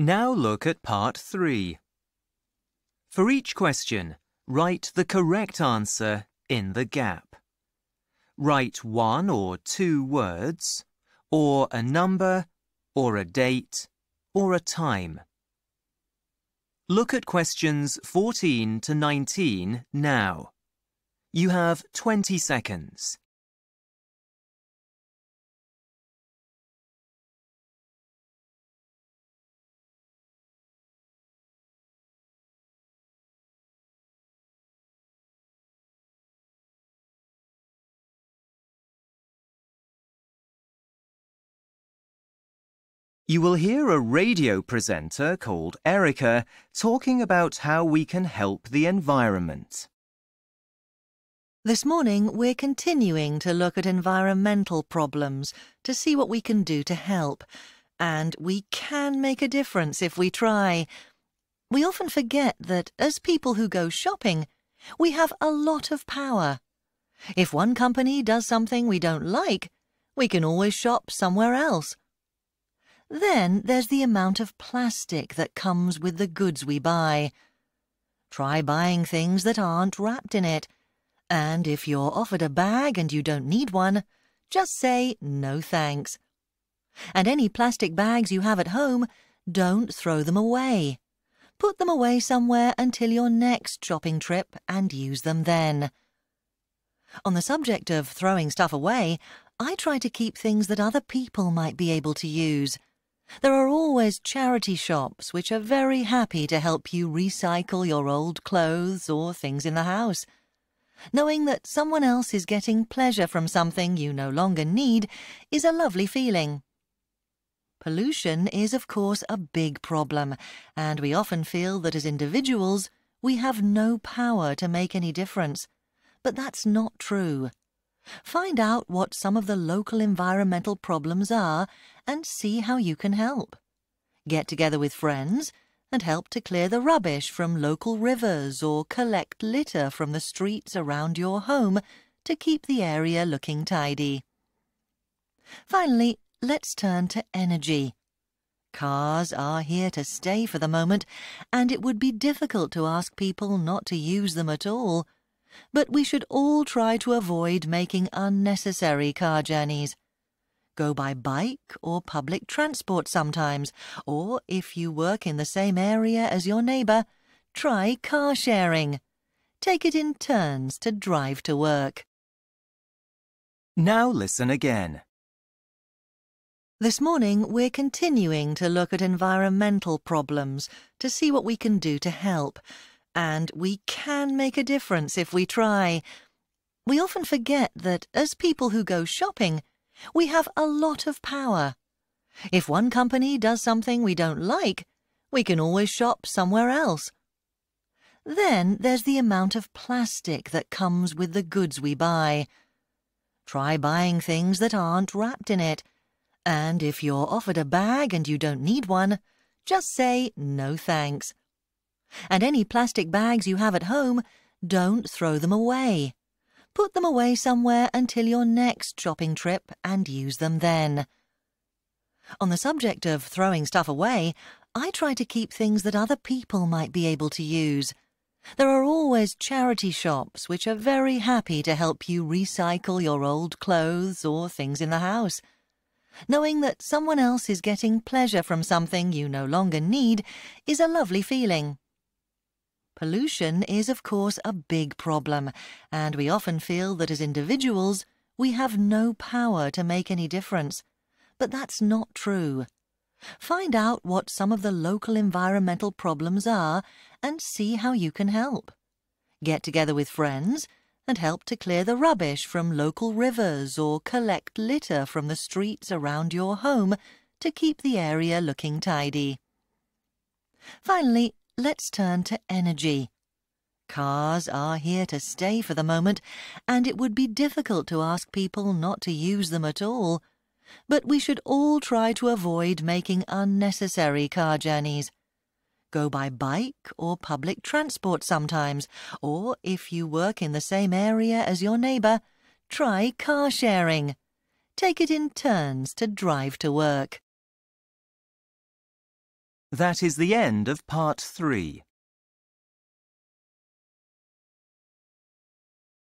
Now look at part 3. For each question, write the correct answer in the gap. Write one or two words, or a number, or a date, or a time. Look at questions 14 to 19 now. You have 20 seconds. you will hear a radio presenter called Erica talking about how we can help the environment. This morning, we're continuing to look at environmental problems to see what we can do to help. And we can make a difference if we try. We often forget that as people who go shopping, we have a lot of power. If one company does something we don't like, we can always shop somewhere else then there's the amount of plastic that comes with the goods we buy. Try buying things that aren't wrapped in it. And if you're offered a bag and you don't need one, just say no thanks. And any plastic bags you have at home, don't throw them away. Put them away somewhere until your next shopping trip and use them then. On the subject of throwing stuff away, I try to keep things that other people might be able to use. There are always charity shops which are very happy to help you recycle your old clothes or things in the house. Knowing that someone else is getting pleasure from something you no longer need is a lovely feeling. Pollution is, of course, a big problem, and we often feel that as individuals we have no power to make any difference. But that's not true. Find out what some of the local environmental problems are and see how you can help. Get together with friends and help to clear the rubbish from local rivers or collect litter from the streets around your home to keep the area looking tidy. Finally, let's turn to energy. Cars are here to stay for the moment, and it would be difficult to ask people not to use them at all but we should all try to avoid making unnecessary car journeys. Go by bike or public transport sometimes, or if you work in the same area as your neighbour, try car sharing. Take it in turns to drive to work. Now listen again. This morning, we're continuing to look at environmental problems to see what we can do to help and we can make a difference if we try. We often forget that as people who go shopping, we have a lot of power. If one company does something we don't like, we can always shop somewhere else. Then there's the amount of plastic that comes with the goods we buy. Try buying things that aren't wrapped in it. And if you're offered a bag and you don't need one, just say no thanks and any plastic bags you have at home, don't throw them away. Put them away somewhere until your next shopping trip and use them then. On the subject of throwing stuff away, I try to keep things that other people might be able to use. There are always charity shops which are very happy to help you recycle your old clothes or things in the house. Knowing that someone else is getting pleasure from something you no longer need is a lovely feeling. Pollution is, of course, a big problem, and we often feel that as individuals, we have no power to make any difference. But that's not true. Find out what some of the local environmental problems are and see how you can help. Get together with friends and help to clear the rubbish from local rivers or collect litter from the streets around your home to keep the area looking tidy. Finally, let's turn to energy. Cars are here to stay for the moment, and it would be difficult to ask people not to use them at all. But we should all try to avoid making unnecessary car journeys. Go by bike or public transport sometimes, or if you work in the same area as your neighbour, try car sharing. Take it in turns to drive to work. That is the end of part three.